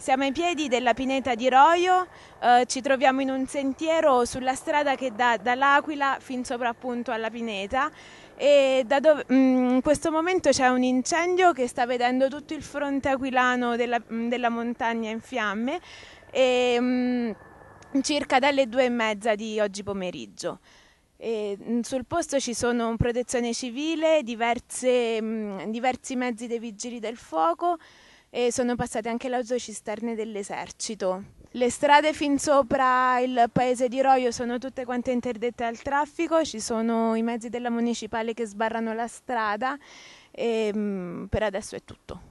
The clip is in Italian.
Siamo ai piedi della pineta di Roio, eh, ci troviamo in un sentiero sulla strada che dà dall'Aquila fin sopra appunto alla pineta e dove, mh, mm, in questo momento c'è un incendio che sta vedendo tutto il fronte aquilano della, mh, mm, della montagna in fiamme e, mh, mm, circa dalle due e mezza di oggi pomeriggio. E sul posto ci sono protezione civile, diverse, diversi mezzi dei vigili del fuoco, e sono passate anche le autocisterne dell'esercito. Le strade fin sopra il paese di Roio sono tutte quante interdette al traffico, ci sono i mezzi della municipale che sbarrano la strada e ehm, per adesso è tutto.